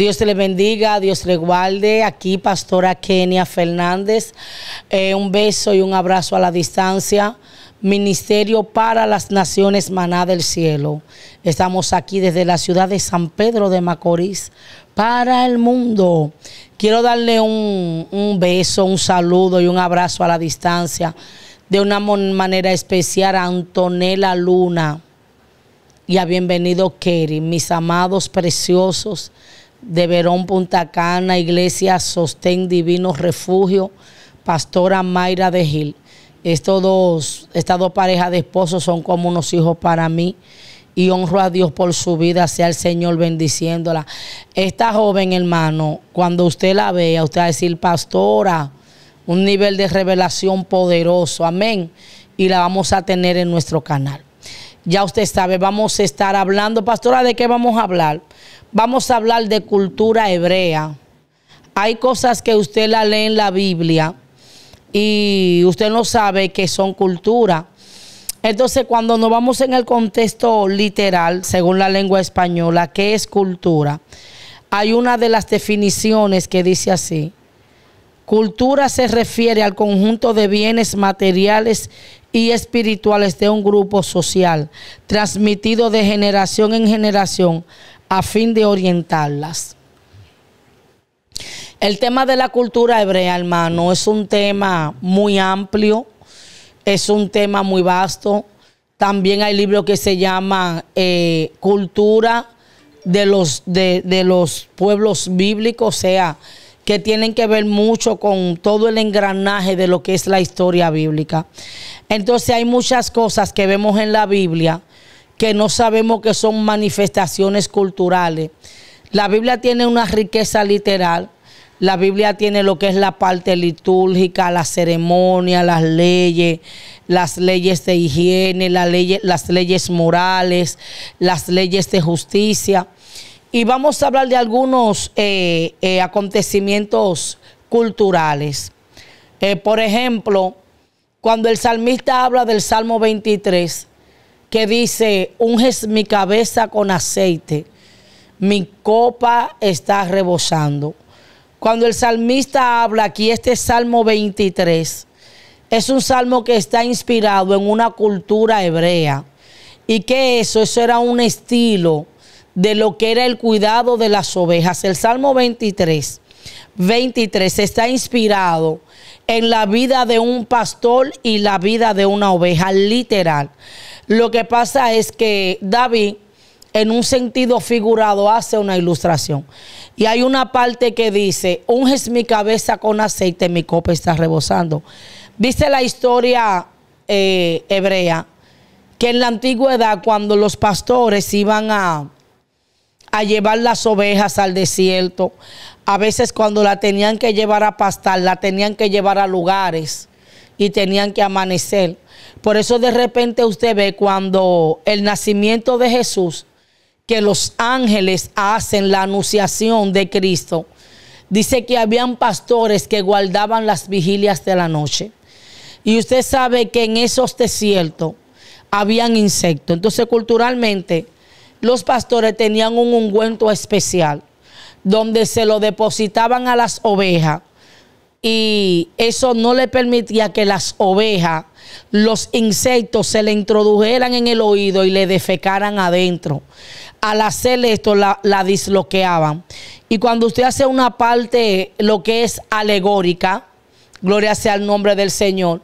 Dios te le bendiga, Dios le guarde. Aquí, Pastora Kenia Fernández. Eh, un beso y un abrazo a la distancia. Ministerio para las Naciones Maná del Cielo. Estamos aquí desde la ciudad de San Pedro de Macorís para el mundo. Quiero darle un, un beso, un saludo y un abrazo a la distancia de una manera especial a Antonella Luna y a Bienvenido Kerry, mis amados preciosos de Verón Punta Cana, Iglesia Sostén Divino Refugio, Pastora Mayra de Gil. Estos dos, estas dos parejas de esposos son como unos hijos para mí y honro a Dios por su vida, sea el Señor bendiciéndola. Esta joven, hermano, cuando usted la vea, usted va a decir, pastora, un nivel de revelación poderoso, amén, y la vamos a tener en nuestro canal. Ya usted sabe, vamos a estar hablando, pastora, ¿de qué vamos a hablar? Vamos a hablar de cultura hebrea. Hay cosas que usted la lee en la Biblia y usted no sabe que son cultura. Entonces, cuando nos vamos en el contexto literal, según la lengua española, ¿qué es cultura? Hay una de las definiciones que dice así. Cultura se refiere al conjunto de bienes materiales y espirituales de un grupo social, transmitido de generación en generación a fin de orientarlas. El tema de la cultura hebrea, hermano, es un tema muy amplio, es un tema muy vasto. También hay libros que se llaman eh, Cultura de los, de, de los pueblos bíblicos, o sea, que tienen que ver mucho con todo el engranaje de lo que es la historia bíblica. Entonces hay muchas cosas que vemos en la Biblia que no sabemos que son manifestaciones culturales. La Biblia tiene una riqueza literal. La Biblia tiene lo que es la parte litúrgica, la ceremonia, las leyes, las leyes de higiene, las leyes, las leyes morales, las leyes de justicia. Y vamos a hablar de algunos eh, eh, acontecimientos culturales. Eh, por ejemplo, cuando el salmista habla del Salmo 23, que dice, unges mi cabeza con aceite, mi copa está rebosando. Cuando el salmista habla aquí, este Salmo 23, es un salmo que está inspirado en una cultura hebrea y que eso, eso era un estilo de lo que era el cuidado de las ovejas. El Salmo 23, 23 está inspirado en la vida de un pastor y la vida de una oveja, literal. Lo que pasa es que David, en un sentido figurado, hace una ilustración. Y hay una parte que dice, unges mi cabeza con aceite, mi copa está rebosando. Dice la historia eh, hebrea, que en la antigüedad, cuando los pastores iban a a llevar las ovejas al desierto. A veces cuando la tenían que llevar a pastar, la tenían que llevar a lugares y tenían que amanecer. Por eso de repente usted ve cuando el nacimiento de Jesús, que los ángeles hacen la anunciación de Cristo, dice que habían pastores que guardaban las vigilias de la noche. Y usted sabe que en esos desiertos habían insectos. Entonces culturalmente los pastores tenían un ungüento especial donde se lo depositaban a las ovejas y eso no le permitía que las ovejas, los insectos se le introdujeran en el oído y le defecaran adentro. Al hacer esto la, disloqueaban. Y cuando usted hace una parte, lo que es alegórica, gloria sea el nombre del Señor,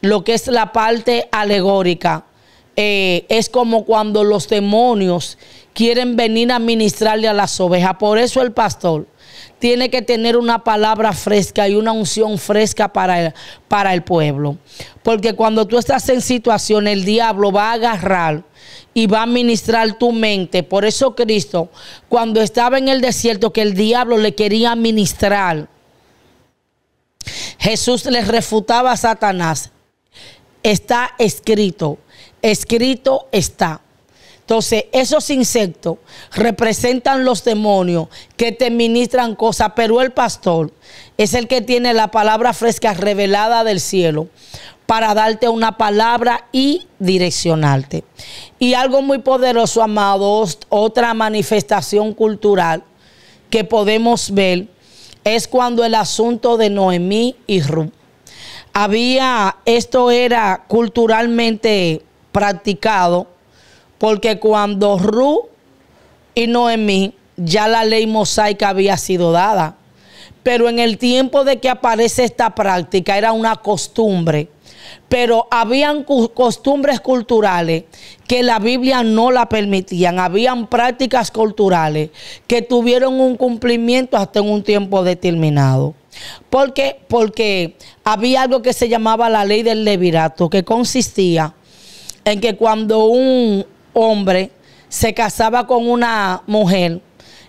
lo que es la parte alegórica, eh, es como cuando los demonios quieren venir a ministrarle a las ovejas. Por eso el pastor tiene que tener una palabra fresca y una unción fresca para el, para el pueblo. Porque cuando tú estás en situación, el diablo va a agarrar y va a ministrar tu mente. Por eso Cristo, cuando estaba en el desierto, que el diablo le quería ministrar, Jesús le refutaba a Satanás. Está escrito, escrito está. Entonces, esos insectos representan los demonios que te ministran cosas, pero el pastor es el que tiene la palabra fresca revelada del cielo para darte una palabra y direccionarte. Y algo muy poderoso, amados, otra manifestación cultural que podemos ver es cuando el asunto de Noemí y Ruth. Había, esto era culturalmente practicado, porque cuando Ru y Noemí, ya la ley mosaica había sido dada. Pero en el tiempo de que aparece esta práctica era una costumbre. Pero habían costumbres culturales que la Biblia no la permitían. Habían prácticas culturales que tuvieron un cumplimiento hasta en un tiempo determinado. Porque, porque había algo que se llamaba la ley del levirato, que consistía en que cuando un hombre se casaba con una mujer,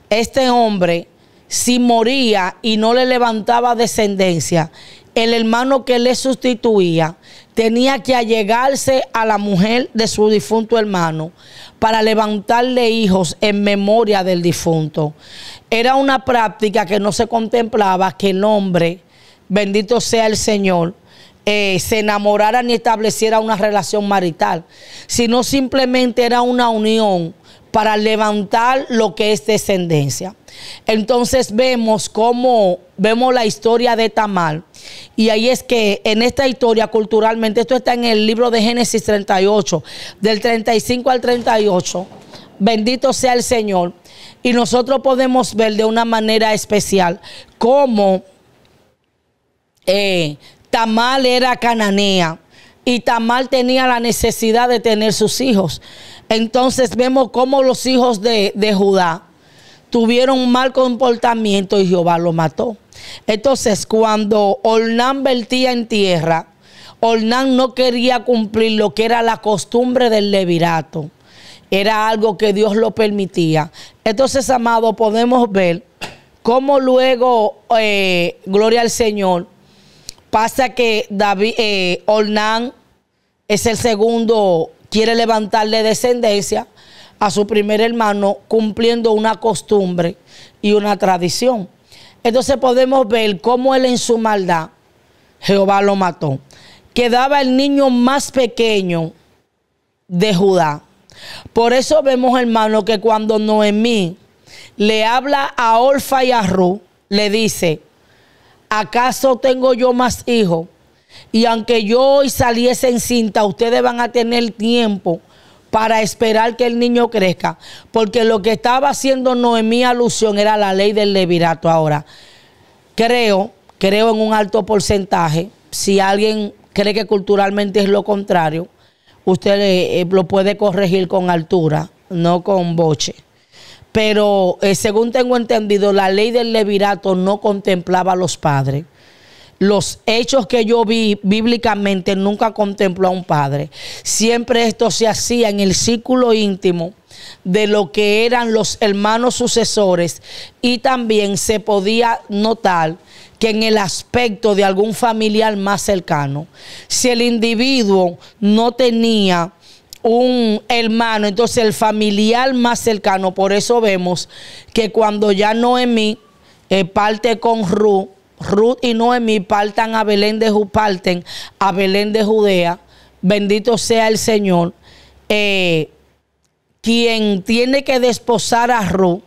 este hombre, si moría y no le levantaba descendencia, el hermano que le sustituía tenía que allegarse a la mujer de su difunto hermano para levantarle hijos en memoria del difunto. Era una práctica que no se contemplaba que el hombre, bendito sea el Señor, eh, se enamorara ni estableciera una relación marital, sino simplemente era una unión para levantar lo que es descendencia. Entonces vemos cómo vemos la historia de Tamar. Y ahí es que en esta historia culturalmente, esto está en el libro de Génesis 38, del 35 al 38, bendito sea el Señor. Y nosotros podemos ver de una manera especial cómo eh, Tamal era cananea y Tamal tenía la necesidad de tener sus hijos. Entonces vemos cómo los hijos de, Judá tuvieron un mal comportamiento y Jehová lo mató. Entonces cuando Ornán vertía en tierra, Ornán no quería cumplir lo que era la costumbre del levirato. Era algo que Dios lo permitía. Entonces, amado, podemos ver cómo luego, eh, gloria al Señor, Pasa que David eh, Ornán es el segundo, quiere levantarle descendencia a su primer hermano cumpliendo una costumbre y una tradición. Entonces podemos ver cómo él en su maldad, Jehová lo mató. Quedaba el niño más pequeño de Judá. Por eso vemos, hermano, que cuando Noemí le habla a Olfa y a Ru, le dice, ¿acaso tengo yo más hijos? Y aunque yo hoy saliese en cinta, ustedes van a tener tiempo para esperar que el niño crezca. Porque lo que estaba haciendo Noemí alusión era la ley del levirato. Ahora, creo, creo en un alto porcentaje. Si alguien cree que culturalmente es lo contrario, usted eh, eh, lo puede corregir con altura, no con boche. Pero eh, según tengo entendido, la ley del levirato no contemplaba a los padres. Los hechos que yo vi bíblicamente nunca contempló a un padre. Siempre esto se hacía en el círculo íntimo de lo que eran los hermanos sucesores y también se podía notar que en el aspecto de algún familiar más cercano, si el individuo no tenía un hermano, entonces el familiar más cercano. Por eso vemos que cuando ya Noemí eh, parte con Ruth, Ruth y Noemí a Belén de parten a Belén de Judea, bendito sea el Señor, eh, quien tiene que desposar a Ruth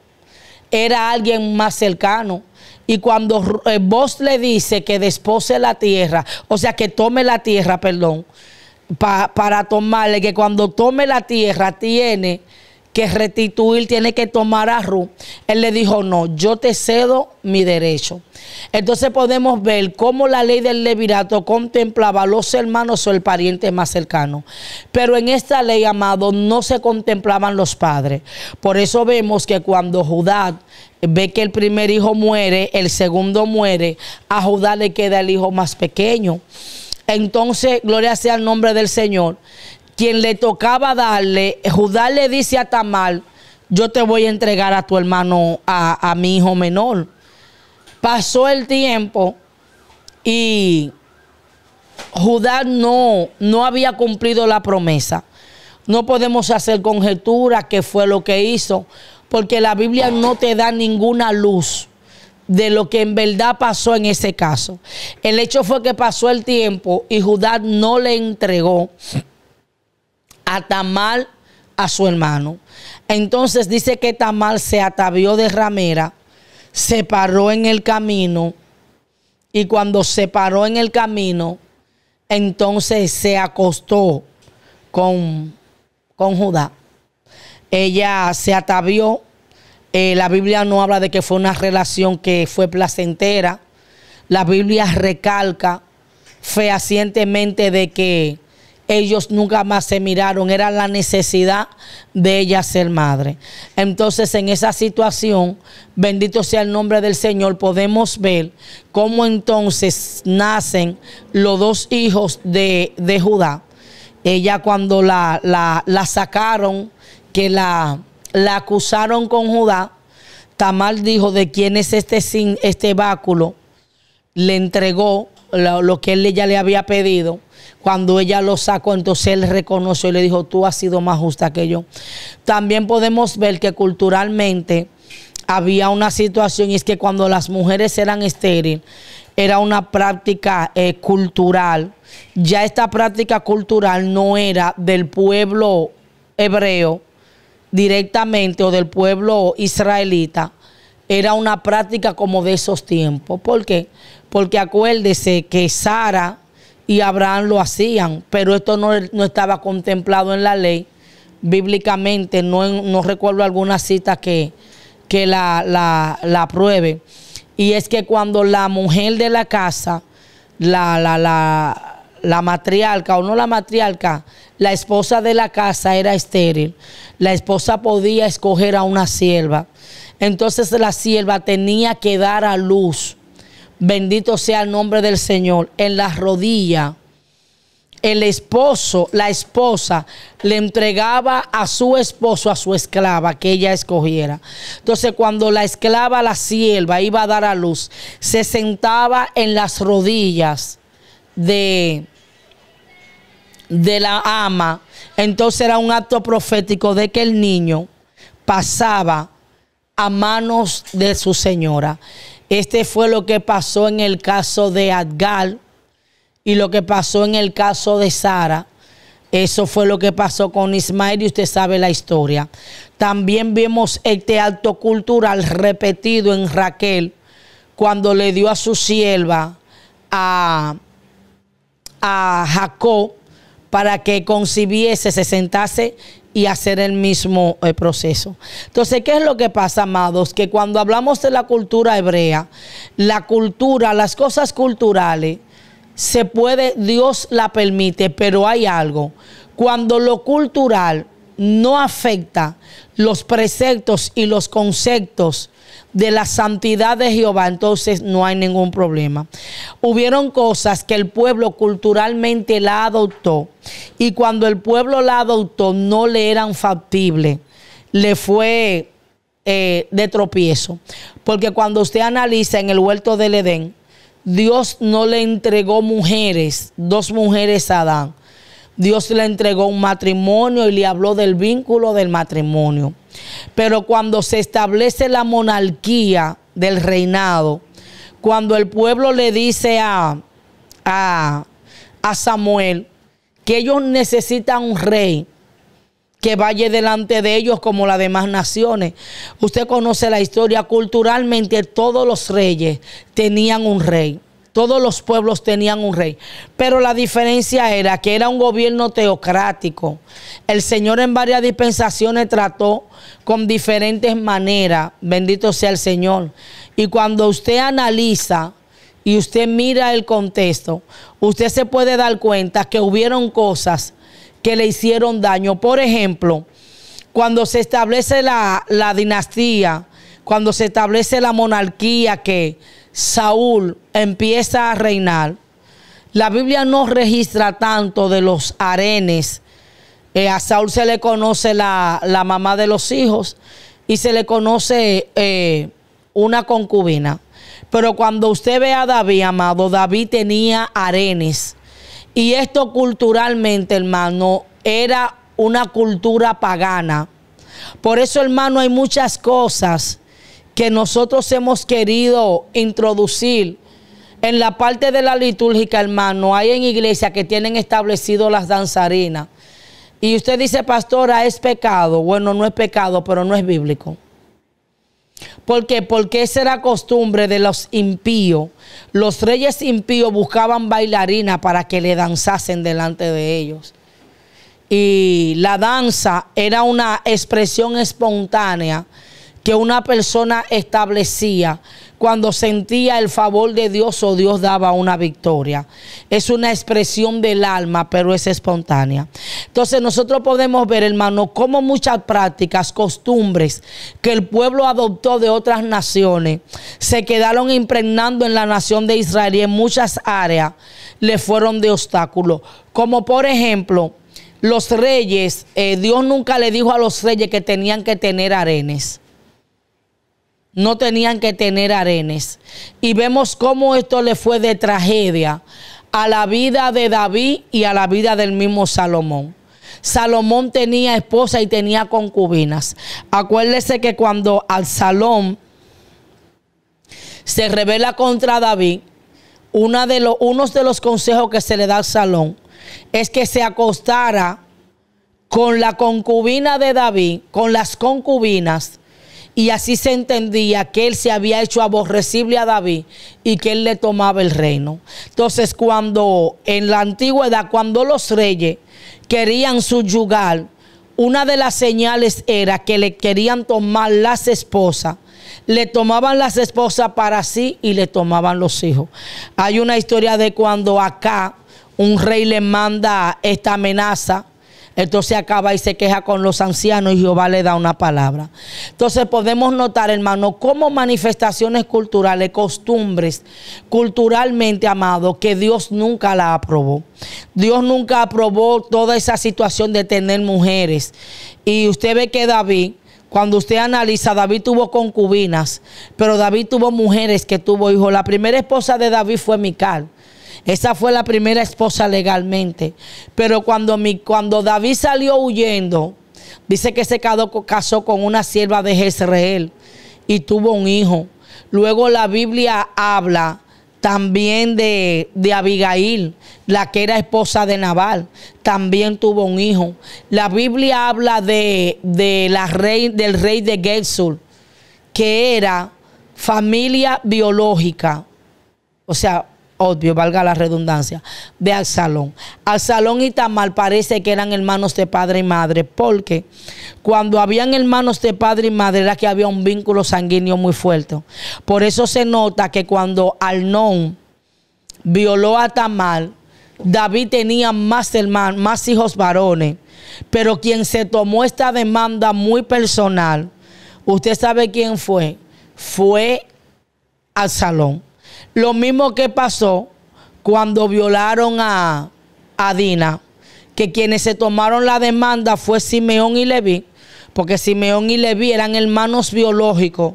era alguien más cercano. Y cuando eh, vos le dice que despose la tierra, o sea, que tome la tierra, perdón, para tomarle, que cuando tome la tierra tiene que restituir, tiene que tomar a ru Él le dijo, no, yo te cedo mi derecho. Entonces podemos ver cómo la ley del levirato contemplaba a los hermanos o el pariente más cercano. Pero en esta ley, amado, no se contemplaban los padres. Por eso vemos que cuando Judá ve que el primer hijo muere, el segundo muere, a Judá le queda el hijo más pequeño. Entonces, gloria sea el nombre del Señor. Quien le tocaba darle, Judá le dice a Tamar, yo te voy a entregar a tu hermano, a, mi hijo menor. Pasó el tiempo y Judá no, no había cumplido la promesa. No podemos hacer conjeturas qué fue lo que hizo, porque la Biblia no te da ninguna luz de lo que en verdad pasó en ese caso. El hecho fue que pasó el tiempo y Judá no le entregó a Tamal a su hermano. Entonces dice que Tamal se atavió de ramera, se paró en el camino y cuando se paró en el camino, entonces se acostó con, con Judá. Ella se atavió eh, la Biblia no habla de que fue una relación que fue placentera. La Biblia recalca fehacientemente de que ellos nunca más se miraron, era la necesidad de ella ser madre. Entonces, en esa situación, bendito sea el nombre del Señor, podemos ver cómo entonces nacen los dos hijos de, de Judá. Ella cuando la, la sacaron, que la, la acusaron con Judá. Tamar dijo de quién es este, este báculo. Le entregó lo, que él ella le había pedido. Cuando ella lo sacó, entonces él reconoció y le dijo, tú has sido más justa que yo. También podemos ver que culturalmente había una situación y es que cuando las mujeres eran estériles, era una práctica eh, cultural. Ya esta práctica cultural no era del pueblo hebreo, directamente o del pueblo israelita era una práctica como de esos tiempos. ¿Por Porque acuérdese que Sara y Abraham lo hacían, pero esto no, estaba contemplado en la ley. Bíblicamente, no, no recuerdo alguna cita que, la, la, Y es que cuando la mujer de la casa, la, la, la, la matriarca o no la matriarca, la esposa de la casa era estéril. La esposa podía escoger a una sierva. Entonces la sierva tenía que dar a luz. Bendito sea el nombre del Señor. En la rodillas el esposo, la esposa, le entregaba a su esposo, a su esclava que ella escogiera. Entonces cuando la esclava, la sierva, iba a dar a luz, se sentaba en las rodillas de, la ama, entonces era un acto profético de que el niño pasaba a manos de su señora. Este fue lo que pasó en el caso de Adgal y lo que pasó en el caso de Sara. Eso fue lo que pasó con Ismael y usted sabe la historia. También vemos este acto cultural repetido en Raquel cuando le dio a su sierva a a Jacob para que concibiese, se sentase y hacer el mismo eh, proceso. Entonces, ¿qué es lo que pasa, amados? Que cuando hablamos de la cultura hebrea, la cultura, las cosas culturales, se puede, Dios la permite, pero hay algo. Cuando lo cultural no afecta los preceptos y los conceptos de la santidad de Jehová, entonces no hay ningún problema. Hubieron cosas que el pueblo culturalmente la adoptó y cuando el pueblo la adoptó no le eran factibles, le fue eh, de tropiezo. Porque cuando usted analiza en el huerto del Edén, Dios no le entregó mujeres, dos mujeres a Adán. Dios le entregó un matrimonio y le habló del vínculo del matrimonio. Pero cuando se establece la monarquía del reinado, cuando el pueblo le dice a, a, a Samuel que ellos necesitan un rey, que vaya delante de ellos como las demás naciones. Usted conoce la historia, culturalmente todos los reyes tenían un rey. Todos los pueblos tenían un rey. Pero la diferencia era que era un gobierno teocrático. El Señor en varias dispensaciones trató con diferentes maneras. Bendito sea el Señor. Y cuando usted analiza y usted mira el contexto, usted se puede dar cuenta que hubieron cosas que le hicieron daño. Por ejemplo, cuando se establece la, dinastía cuando se establece la monarquía que Saúl empieza a reinar, la Biblia no registra tanto de los arenes. Eh, a Saúl se le conoce la, mamá de los hijos y se le conoce eh, una concubina. Pero cuando usted ve a David, amado, David tenía arenes. Y esto culturalmente, hermano, era una cultura pagana. Por eso, hermano, hay muchas cosas que nosotros hemos querido introducir en la parte de la litúrgica, hermano, hay en iglesia que tienen establecido las danzarinas. Y usted dice, pastora, es pecado. Bueno, no es pecado, pero no es bíblico. ¿Por qué? Porque esa era costumbre de los impíos. Los reyes impíos buscaban bailarinas para que le danzasen delante de ellos. Y la danza era una expresión espontánea que una persona establecía cuando sentía el favor de Dios o Dios daba una victoria. Es una expresión del alma, pero es espontánea. Entonces nosotros podemos ver, hermano, cómo muchas prácticas, costumbres que el pueblo adoptó de otras naciones se quedaron impregnando en la nación de Israel y en muchas áreas le fueron de obstáculo. Como por ejemplo, los reyes, eh, Dios nunca le dijo a los reyes que tenían que tener arenes no tenían que tener arenes. Y vemos cómo esto le fue de tragedia a la vida de David y a la vida del mismo Salomón. Salomón tenía esposa y tenía concubinas. Acuérdese que cuando al salomón se revela contra David, de los, uno de los consejos que se le da a Salomón es que se acostara con la concubina de David, con las concubinas y así se entendía que él se había hecho aborrecible a David y que él le tomaba el reino. Entonces, cuando en la antigüedad, cuando los reyes querían subyugar, una de las señales era que le querían tomar las esposas le tomaban las esposas para sí y le tomaban los hijos. Hay una historia de cuando acá un rey le manda esta amenaza entonces acaba y se queja con los ancianos y Jehová le da una palabra. Entonces podemos notar, hermano, como manifestaciones culturales, costumbres, culturalmente, amado, que Dios nunca la aprobó. Dios nunca aprobó toda esa situación de tener mujeres. Y usted ve que David... Cuando usted analiza, David tuvo concubinas, pero David tuvo mujeres que tuvo hijos. La primera esposa de David fue Mical. Esa fue la primera esposa legalmente. Pero cuando, cuando David salió huyendo, dice que se casó con una sierva de Jezreel y tuvo un hijo. Luego la Biblia habla también de, Abigail, la que era esposa de Nabal, también tuvo un hijo. La Biblia habla de, la del rey de Gesur, que era familia biológica. O sea, obvio, valga la redundancia, de Al salón y Tamal parece que eran hermanos de padre y madre, porque cuando habían hermanos de padre y madre era que había un vínculo sanguíneo muy fuerte. Por eso se nota que cuando Arnón violó a Tamal, David tenía más hermanos, más hijos varones, pero quien se tomó esta demanda muy personal, usted sabe quién fue, fue Al Salón. Lo mismo que pasó cuando violaron a, Dina, que quienes se tomaron la demanda fue Simeón y Leví, porque Simeón y Leví eran hermanos biológicos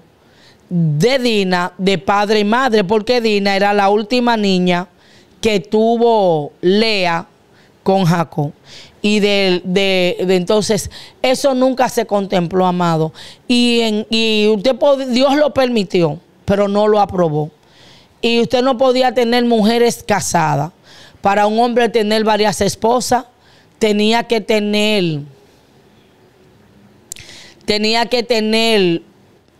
de Dina, de padre y madre, porque Dina era la última niña que tuvo Lea con Jacob. Y de, entonces, eso nunca se contempló, amado. Y, en, y usted Dios lo permitió, pero no lo aprobó. Y usted no podía tener mujeres casadas. Para un hombre tener varias esposas, tenía que tener, tenía que tener,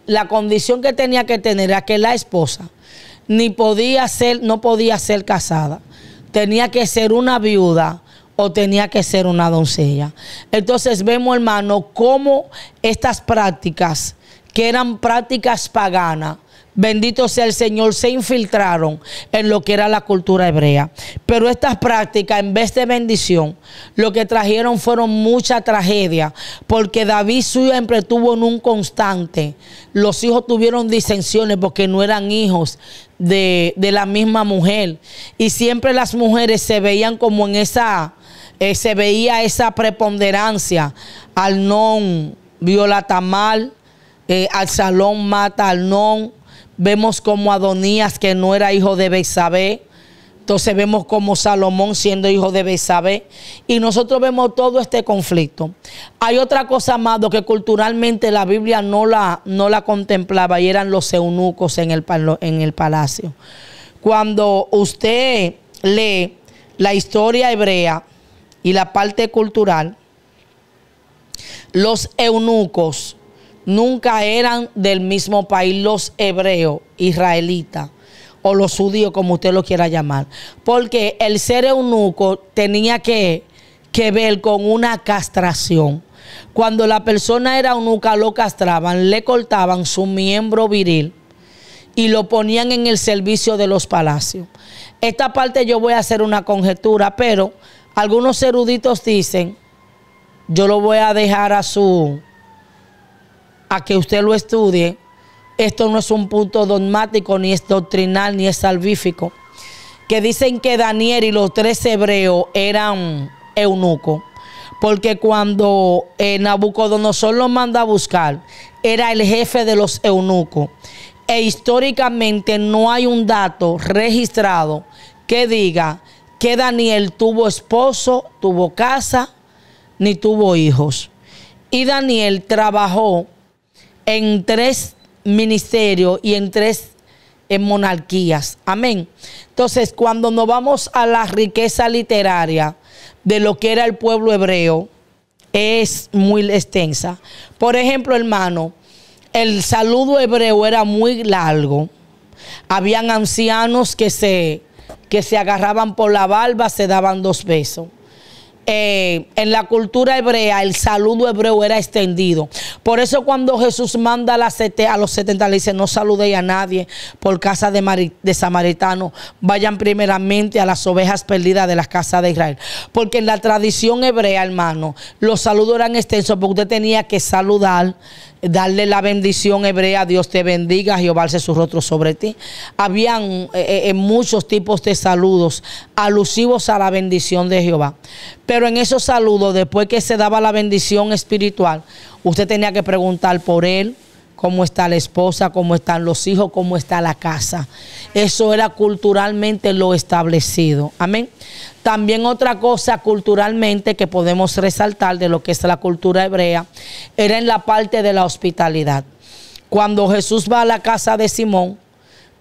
la condición que tenía que tener era que la esposa ni podía ser, no podía ser casada. Tenía que ser una viuda o tenía que ser una doncella. Entonces vemos, hermano, cómo estas prácticas, que eran prácticas paganas, bendito sea el Señor, se infiltraron en lo que era la cultura hebrea. Pero estas prácticas, en vez de bendición, lo que trajeron fueron mucha tragedia, porque David siempre tuvo en un constante. Los hijos tuvieron disensiones porque no eran hijos de, la misma mujer. Y siempre las mujeres se veían como en esa, eh, se veía esa preponderancia al non, violatamal, eh, al salón mata al non Vemos como Adonías, que no era hijo de Besabé. Entonces vemos como Salomón siendo hijo de Besabé. Y nosotros vemos todo este conflicto. Hay otra cosa, amado, que culturalmente la Biblia no la, no la contemplaba y eran los eunucos en el, en el palacio. Cuando usted lee la historia hebrea y la parte cultural, los eunucos nunca eran del mismo país los hebreos, israelitas o los judíos, como usted lo quiera llamar. Porque el ser eunuco tenía que, ver con una castración. Cuando la persona era eunuca, lo castraban, le cortaban su miembro viril y lo ponían en el servicio de los palacios. Esta parte yo voy a hacer una conjetura, pero algunos eruditos dicen, yo lo voy a dejar a su a que usted lo estudie. Esto no es un punto dogmático, ni es doctrinal, ni es salvífico. Que dicen que Daniel y los tres hebreos eran eunucos. Porque cuando eh, Nabucodonosor los manda a buscar, era el jefe de los eunucos. E históricamente no hay un dato registrado que diga que Daniel tuvo esposo, tuvo casa, ni tuvo hijos. Y Daniel trabajó en tres ministerios y en tres monarquías. Amén. Entonces, cuando nos vamos a la riqueza literaria de lo que era el pueblo hebreo, es muy extensa. Por ejemplo, hermano, el saludo hebreo era muy largo. Habían ancianos que se, que se agarraban por la barba, se daban dos besos. Eh, en la cultura hebrea el saludo hebreo era extendido. Por eso cuando Jesús manda a, los 70 le dice, no saludéis a nadie por casa de, samaritanos de samaritano, vayan primeramente a las ovejas perdidas de las casas de Israel. Porque en la tradición hebrea, hermano, los saludos eran extensos porque usted tenía que saludar darle la bendición hebrea, Dios te bendiga, Jehová alce su rostro sobre ti. Habían eh, eh, muchos tipos de saludos alusivos a la bendición de Jehová. Pero en esos saludos, después que se daba la bendición espiritual, usted tenía que preguntar por él, cómo está la esposa, cómo están los hijos, cómo está la casa. Eso era culturalmente lo establecido. Amén. También otra cosa culturalmente que podemos resaltar de lo que es la cultura hebrea era en la parte de la hospitalidad. Cuando Jesús va a la casa de Simón,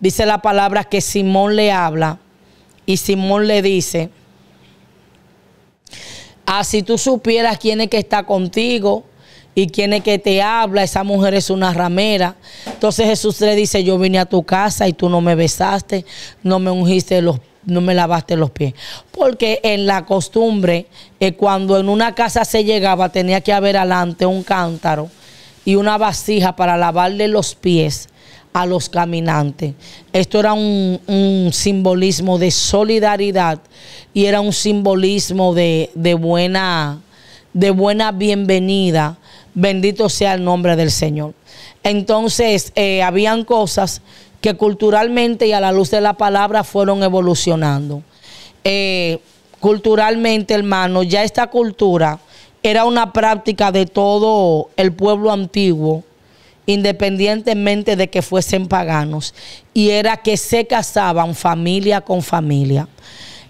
dice la palabra que Simón le habla y Simón le dice, ah, si tú supieras quién es que está contigo, y quien es que te habla, esa mujer es una ramera. Entonces Jesús le dice, yo vine a tu casa y tú no me besaste, no me ungiste los no me lavaste los pies. Porque en la costumbre, eh, cuando en una casa se llegaba, tenía que haber alante un cántaro y una vasija para lavarle los pies a los caminantes. Esto era un, simbolismo de solidaridad y era un simbolismo buena, de buena bienvenida Bendito sea el nombre del Señor. Entonces, eh, habían cosas que culturalmente y a la luz de la palabra fueron evolucionando. Eh, culturalmente, hermano, ya esta cultura era una práctica de todo el pueblo antiguo, independientemente de que fuesen paganos, y era que se casaban familia con familia.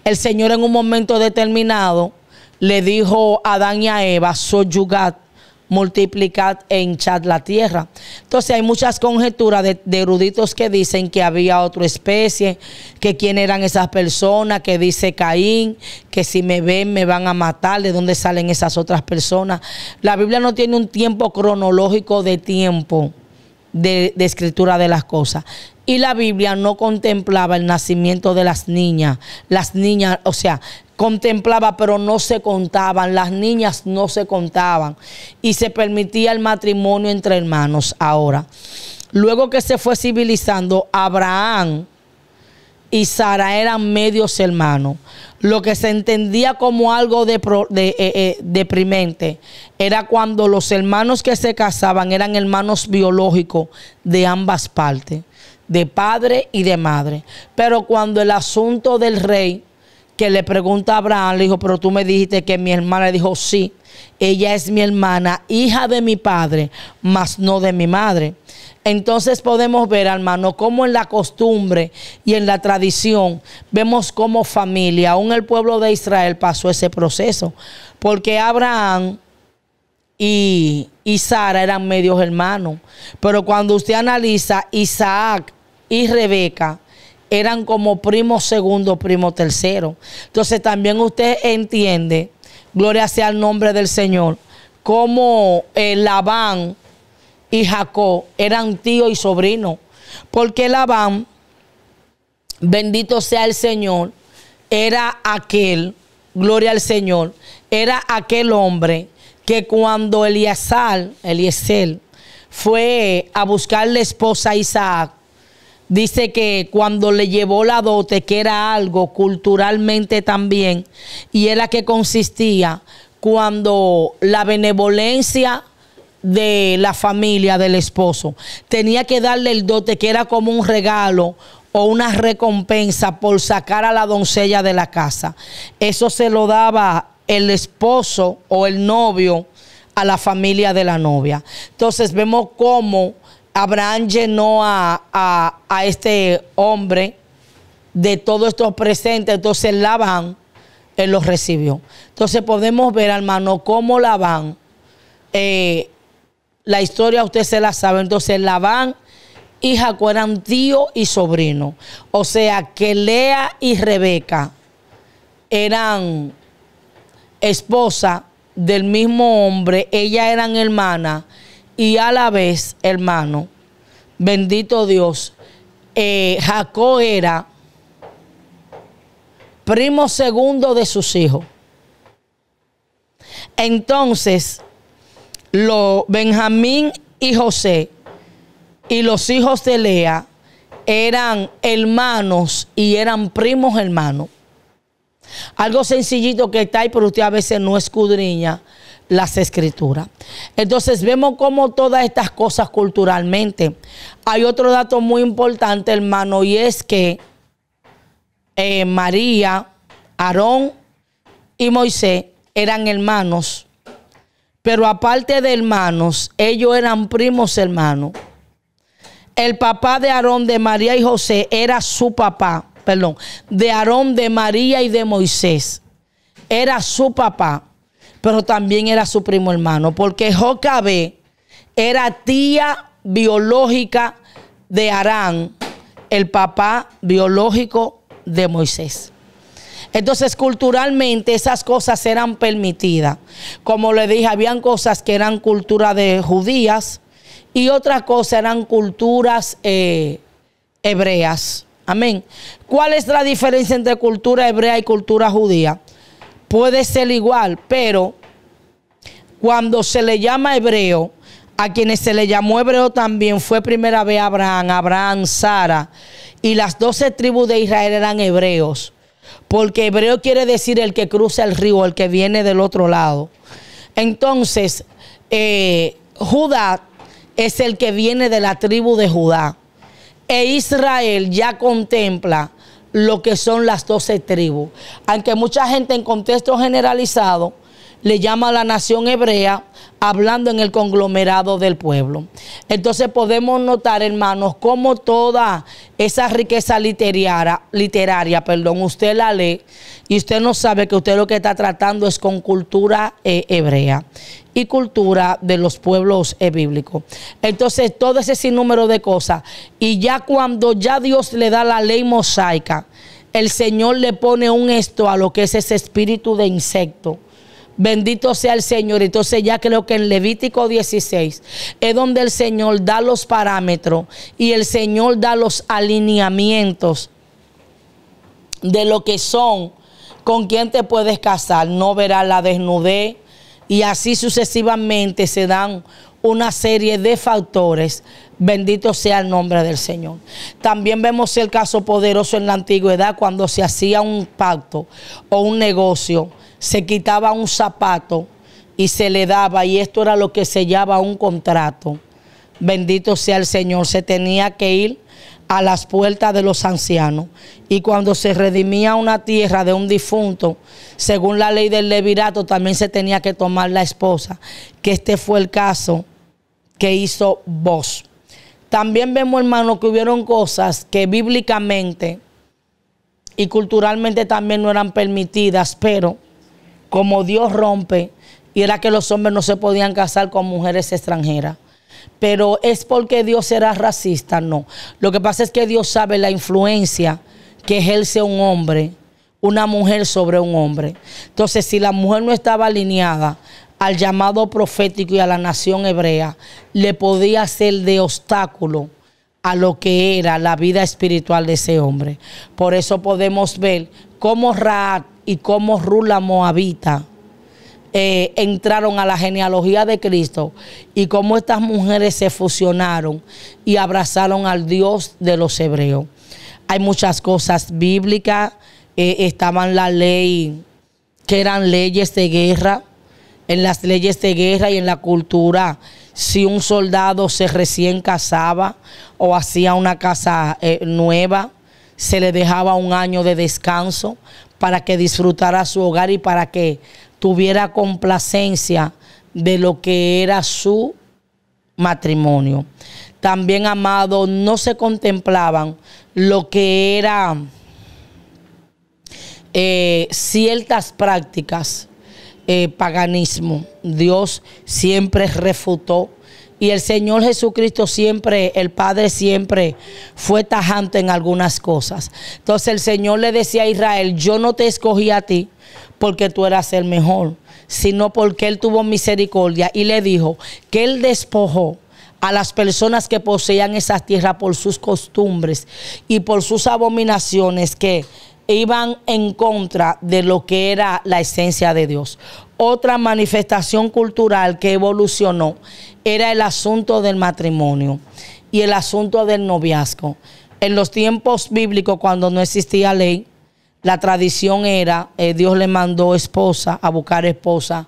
El Señor en un momento determinado le dijo a Adán y a Eva, multiplicad e hinchad la tierra. Entonces hay muchas conjeturas de, eruditos que dicen que había otra especie, que quién eran esas personas, que dice Caín, que si me ven me van a matar, de dónde salen esas otras personas. La Biblia no tiene un tiempo cronológico de tiempo. De, de, escritura de las cosas. Y la Biblia no contemplaba el nacimiento de las niñas. Las niñas, o sea, contemplaba, pero no se contaban, las niñas no se contaban y se permitía el matrimonio entre hermanos ahora. Luego que se fue civilizando, Abraham y Sara eran medios hermanos. Lo que se entendía como algo eh, eh, deprimente era cuando los hermanos que se casaban eran hermanos biológicos de ambas partes, de padre y de madre. Pero cuando el asunto del rey que le pregunta a Abraham, le dijo, pero tú me dijiste que mi hermana le dijo, sí, ella es mi hermana, hija de mi padre, mas no de mi madre. Entonces podemos ver, hermano, cómo en la costumbre y en la tradición vemos como familia, aún el pueblo de Israel pasó ese proceso, porque Abraham y, y Sara eran medios hermanos, pero cuando usted analiza Isaac y Rebeca, eran como primo segundo, primo tercero. Entonces también usted entiende, gloria sea el nombre del Señor, como eh, Labán y Jacob eran tío y sobrino. Porque Labán, bendito sea el Señor, era aquel, gloria al Señor, era aquel hombre que cuando Eliasal, Eliezer, fue a buscar la esposa Isaac, dice que cuando le llevó la dote, que era algo culturalmente también, y era que consistía cuando la benevolencia de la familia del esposo tenía que darle el dote, que era como un regalo o una recompensa por sacar a la doncella de la casa. Eso se lo daba el esposo o el novio a la familia de la novia. Entonces vemos cómo Abraham llenó a, este hombre de todos estos presentes, entonces Labán, él los recibió. Entonces podemos ver, hermano, cómo Labán, eh, la historia usted se la sabe, entonces Labán y Jacob eran tío y sobrino. O sea que Lea y Rebeca eran esposa del mismo hombre, ellas eran hermanas y a la vez, hermano, bendito Dios, eh, Jacob era primo segundo de sus hijos. Entonces, lo, Benjamín y José y los hijos de Lea eran hermanos y eran primos hermanos. Algo sencillito que está ahí, pero usted a veces no escudriña las escrituras. Entonces vemos cómo todas estas cosas culturalmente. Hay otro dato muy importante, hermano, y es que eh, María, Aarón y Moisés eran hermanos, pero aparte de hermanos, ellos eran primos hermanos. El papá de Aarón, de María y José era su papá, perdón, de Aarón, de María y de Moisés. Era su papá pero también era su primo hermano, porque Jocabe era tía biológica de Arán, el papá biológico de Moisés. Entonces, culturalmente esas cosas eran permitidas. Como le dije, habían cosas que eran cultura de judías y otras cosas eran culturas eh, hebreas. Amén. ¿Cuál es la diferencia entre cultura hebrea y cultura judía? puede ser igual, pero cuando se le llama hebreo, a quienes se le llamó hebreo también fue primera vez Abraham, Abraham, Sara, y las doce tribus de Israel eran hebreos, porque hebreo quiere decir el que cruza el río, el que viene del otro lado. Entonces, eh, Judá es el que viene de la tribu de Judá, e Israel ya contempla lo que son las doce tribus. Aunque mucha gente en contexto generalizado le llama a la nación hebrea hablando en el conglomerado del pueblo. Entonces podemos notar, hermanos, cómo toda esa riqueza literaria, literaria perdón, usted la lee y usted no sabe que usted lo que está tratando es con cultura eh, hebrea y cultura de los pueblos bíblicos. Entonces, todo ese sinnúmero de cosas. Y ya cuando ya Dios le da la ley mosaica, el Señor le pone un esto a lo que es ese espíritu de insecto. Bendito sea el Señor. Entonces ya creo que en Levítico 16 es donde el Señor da los parámetros y el Señor da los alineamientos de lo que son, con quién te puedes casar. No verás la desnudez, y así sucesivamente se dan una serie de factores. Bendito sea el nombre del Señor. También vemos el caso poderoso en la antigüedad cuando se hacía un pacto o un negocio, se quitaba un zapato y se le daba, y esto era lo que se llama un contrato. Bendito sea el Señor, se tenía que ir a las puertas de los ancianos. Y cuando se redimía una tierra de un difunto, según la ley del levirato, también se tenía que tomar la esposa, que este fue el caso que hizo vos. También vemos, hermano, que hubieron cosas que bíblicamente y culturalmente también no eran permitidas, pero como Dios rompe, y era que los hombres no se podían casar con mujeres extranjeras pero es porque Dios será racista, no. Lo que pasa es que Dios sabe la influencia que ejerce un hombre, una mujer sobre un hombre. Entonces, si la mujer no estaba alineada al llamado profético y a la nación hebrea, le podía ser de obstáculo a lo que era la vida espiritual de ese hombre. Por eso podemos ver cómo Raab y cómo Rula Moabita eh, entraron a la genealogía de Cristo y cómo estas mujeres se fusionaron y abrazaron al Dios de los hebreos. Hay muchas cosas bíblicas, eh, estaban la ley, que eran leyes de guerra, en las leyes de guerra y en la cultura. Si un soldado se recién casaba o hacía una casa eh, nueva, se le dejaba un año de descanso para que disfrutara su hogar y para que tuviera complacencia de lo que era su matrimonio. También, amado, no se contemplaban lo que era eh, ciertas prácticas, eh, paganismo. Dios siempre refutó. Y el Señor Jesucristo siempre, el Padre siempre fue tajante en algunas cosas. Entonces el Señor le decía a Israel, yo no te escogí a ti, porque tú eras el mejor, sino porque Él tuvo misericordia y le dijo que Él despojó a las personas que poseían esas tierras por sus costumbres y por sus abominaciones que iban en contra de lo que era la esencia de Dios. Otra manifestación cultural que evolucionó era el asunto del matrimonio y el asunto del noviazgo. En los tiempos bíblicos, cuando no existía ley, la tradición era, eh, Dios le mandó esposa a buscar esposa.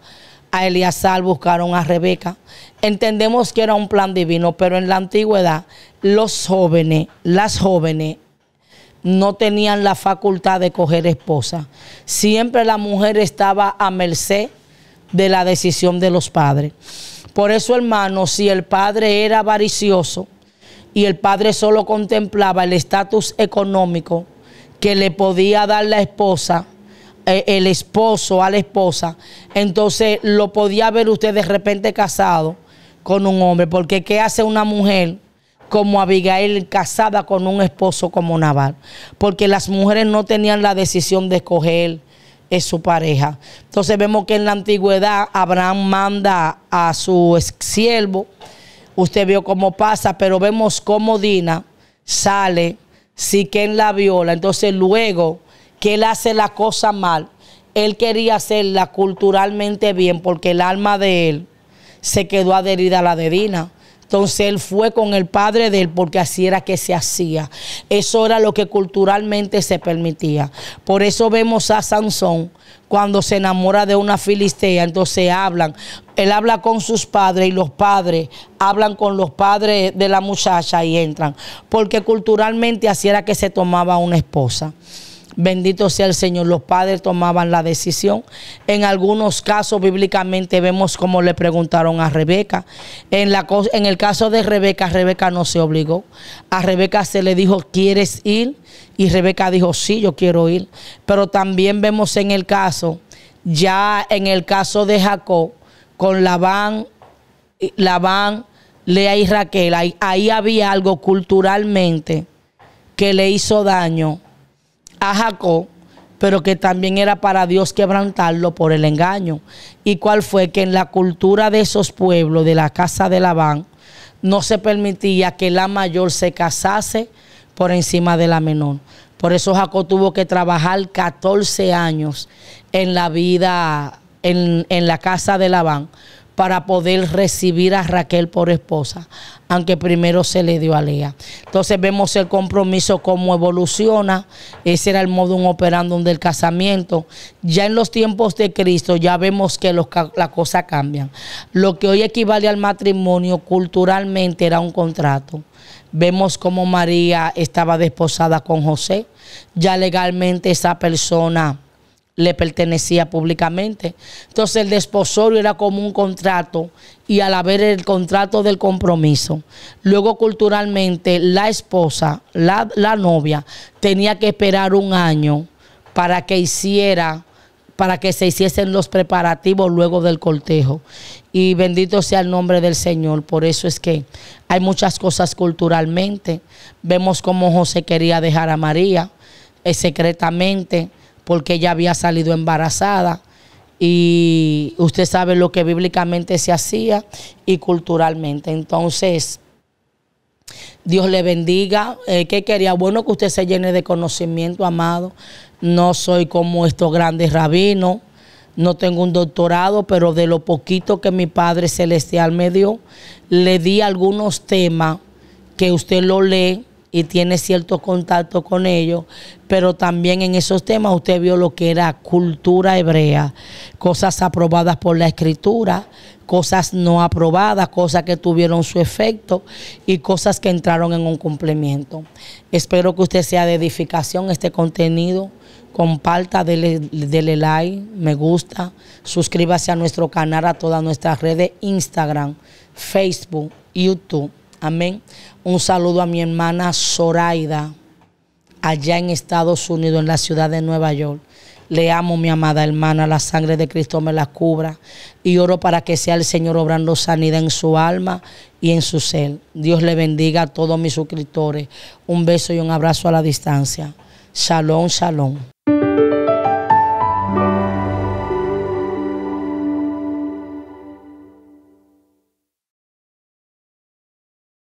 A Eliasar buscaron a Rebeca. Entendemos que era un plan divino, pero en la antigüedad los jóvenes, las jóvenes, no tenían la facultad de coger esposa. Siempre la mujer estaba a merced de la decisión de los padres. Por eso, hermano, si el padre era avaricioso y el padre solo contemplaba el estatus económico que le podía dar la esposa, eh, el esposo a la esposa, entonces lo podía ver usted de repente casado con un hombre, porque ¿qué hace una mujer? como Abigail casada con un esposo como Naval, porque las mujeres no tenían la decisión de escoger eh, su pareja. Entonces vemos que en la antigüedad Abraham manda a su siervo. Usted vio cómo pasa, pero vemos cómo Dina sale si quien la viola. Entonces luego que él hace la cosa mal, él quería hacerla culturalmente bien porque el alma de él se quedó adherida a la de Dina. Entonces él fue con el padre de él porque así era que se hacía. Eso era lo que culturalmente se permitía. Por eso vemos a Sansón cuando se enamora de una filistea, entonces hablan. Él habla con sus padres y los padres hablan con los padres de la muchacha y entran. Porque culturalmente así era que se tomaba una esposa. Bendito sea el Señor. Los padres tomaban la decisión. En algunos casos bíblicamente vemos como le preguntaron a Rebeca. En, la, en el caso de Rebeca, Rebeca no se obligó. A Rebeca se le dijo, ¿quieres ir? Y Rebeca dijo, sí, yo quiero ir. Pero también vemos en el caso, ya en el caso de Jacob, con Labán, Labán, Lea y Raquel, ahí había algo culturalmente que le hizo daño a Jacob, pero que también era para Dios quebrantarlo por el engaño. ¿Y cuál fue? Que en la cultura de esos pueblos, de la casa de Labán, no se permitía que la mayor se casase por encima de la menor. Por eso Jacob tuvo que trabajar 14 años en la vida, en, en la casa de Labán, para poder recibir a Raquel por esposa, aunque primero se le dio a Lea. Entonces vemos el compromiso cómo evoluciona, ese era el un operandum del casamiento. Ya en los tiempos de Cristo ya vemos que las la cosa cambia. Lo que hoy equivale al matrimonio culturalmente era un contrato. Vemos como María estaba desposada con José, ya legalmente esa persona le pertenecía públicamente. Entonces el desposorio era como un contrato y al haber el contrato del compromiso, luego culturalmente la esposa, la, novia, tenía que esperar un año para que hiciera para que se hiciesen los preparativos luego del cortejo. Y bendito sea el nombre del Señor. Por eso es que hay muchas cosas culturalmente. Vemos cómo José quería dejar a María eh, secretamente porque ella había salido embarazada y usted sabe lo que bíblicamente se hacía y culturalmente. Entonces, Dios le bendiga. Eh, ¿Qué quería? Bueno, que usted se llene de conocimiento, amado. No soy como estos grandes rabinos. No tengo un doctorado, pero de lo poquito que mi Padre Celestial me dio, le di algunos temas que usted lo lee y tiene cierto contacto con ellos, pero también en esos temas usted vio lo que era cultura hebrea, cosas aprobadas por la escritura, cosas no aprobadas, cosas que tuvieron su efecto y cosas que entraron en un cumplimiento. Espero que usted sea de edificación este contenido. Comparta, dele, like, me gusta, suscríbase a nuestro canal, a todas nuestras redes, Instagram, Facebook, YouTube. Amén. Un saludo a mi hermana Zoraida, allá en Estados Unidos, en la ciudad de Nueva York. Le amo, mi amada hermana, la sangre de Cristo me la cubra. Y oro para que sea el Señor obrando sanidad en su alma y en su ser. Dios le bendiga a todos mis suscriptores. Un beso y un abrazo a la distancia. Shalom, shalom.